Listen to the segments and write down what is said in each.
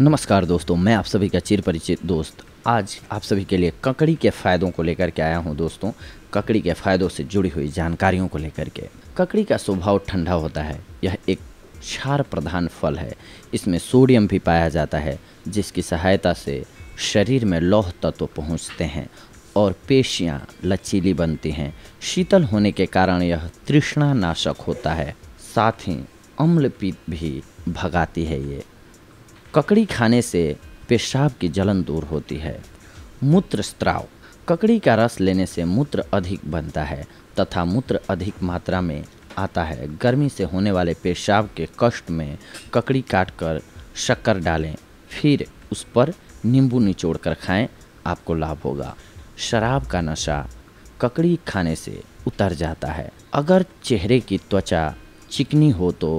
नमस्कार दोस्तों मैं आप सभी का चिर परिचित दोस्त आज आप सभी के लिए ककड़ी के फ़ायदों को लेकर के आया हूं दोस्तों ककड़ी के फ़ायदों से जुड़ी हुई जानकारियों को लेकर के ककड़ी का स्वभाव ठंडा होता है यह एक क्षार प्रधान फल है इसमें सोडियम भी पाया जाता है जिसकी सहायता से शरीर में लौह तत्व तो पहुँचते हैं और पेशियाँ लचीली बनती हैं शीतल होने के कारण यह तृष्णानाशक होता है साथ ही अम्लपीत भी भगाती है ये ककड़ी खाने से पेशाब की जलन दूर होती है मूत्र स्त्राव ककड़ी का रस लेने से मूत्र अधिक बनता है तथा मूत्र अधिक मात्रा में आता है गर्मी से होने वाले पेशाब के कष्ट में ककड़ी काट कर शक्कर डालें फिर उस पर नींबू निचोड़ कर खाएँ आपको लाभ होगा शराब का नशा ककड़ी खाने से उतर जाता है अगर चेहरे की त्वचा चिकनी हो तो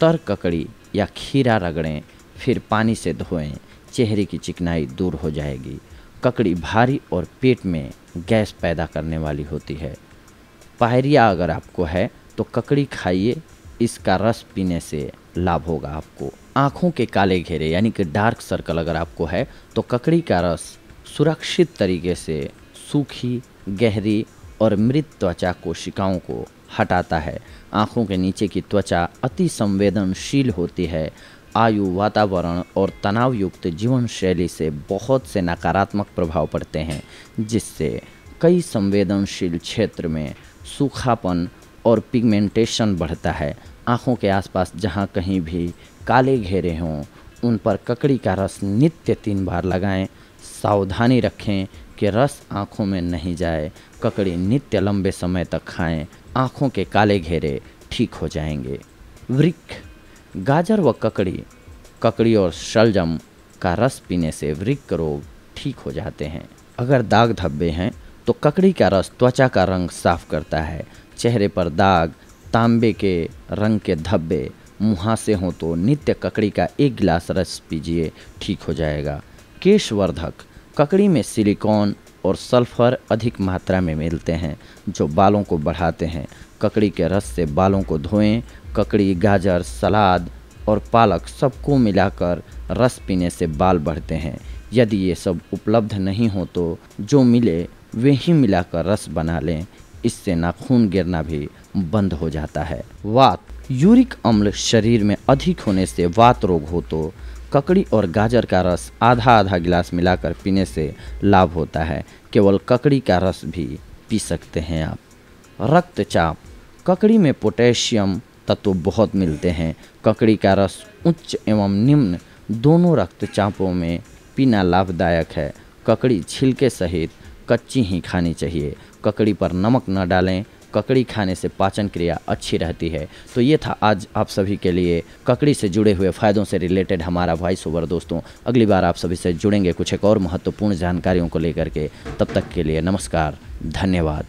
तर ककड़ी या खीरा रगड़ें फिर पानी से धोएं चेहरे की चिकनाई दूर हो जाएगी ककड़ी भारी और पेट में गैस पैदा करने वाली होती है पायरिया अगर आपको है तो ककड़ी खाइए इसका रस पीने से लाभ होगा आपको आँखों के काले घेरे यानी कि डार्क सर्कल अगर आपको है तो ककड़ी का रस सुरक्षित तरीके से सूखी गहरी और मृत त्वचा कोशिकाओं को हटाता है आँखों के नीचे की त्वचा अति संवेदनशील होती है आयु वातावरण और तनावयुक्त जीवन शैली से बहुत से नकारात्मक प्रभाव पड़ते हैं जिससे कई संवेदनशील क्षेत्र में सूखापन और पिगमेंटेशन बढ़ता है आँखों के आसपास जहाँ कहीं भी काले घेरे हों उन पर ककड़ी का रस नित्य तीन बार लगाएं सावधानी रखें कि रस आँखों में नहीं जाए ककड़ी नित्य लंबे समय तक खाएं आँखों के काले घेरे ठीक हो जाएंगे वृक्ष गाजर व ककड़ी ककड़ी और शलजम का रस पीने से वृक्क रोग ठीक हो जाते हैं अगर दाग धब्बे हैं तो ककड़ी का रस त्वचा का रंग साफ करता है चेहरे पर दाग तांबे के रंग के धब्बे मुहासे हों तो नित्य ककड़ी का एक गिलास रस पीजिए ठीक हो जाएगा केशवर्धक ककड़ी में सिलिकॉन और सल्फर अधिक मात्रा में मिलते हैं जो बालों को बढ़ाते हैं ककड़ी के रस से बालों को धोएं ककड़ी गाजर सलाद और पालक सबको मिलाकर रस पीने से बाल बढ़ते हैं यदि ये सब उपलब्ध नहीं हो तो जो मिले वे ही मिलाकर रस बना लें इससे नाखून गिरना भी बंद हो जाता है वात यूरिक अम्ल शरीर में अधिक होने से वात रोग हो तो ककड़ी और गाजर का रस आधा आधा गिलास मिलाकर पीने से लाभ होता है केवल ककड़ी का रस भी पी सकते हैं आप रक्तचाप ककड़ी में पोटेशियम तत्व बहुत मिलते हैं ककड़ी का रस उच्च एवं निम्न दोनों रक्तचापों में पीना लाभदायक है ककड़ी छिलके सहित कच्ची ही खानी चाहिए ककड़ी पर नमक न डालें ककड़ी खाने से पाचन क्रिया अच्छी रहती है तो ये था आज आप सभी के लिए ककड़ी से जुड़े हुए फ़ायदों से रिलेटेड हमारा वॉइस ओवर दोस्तों अगली बार आप सभी से जुड़ेंगे कुछ एक और महत्वपूर्ण जानकारियों को लेकर के तब तक के लिए नमस्कार धन्यवाद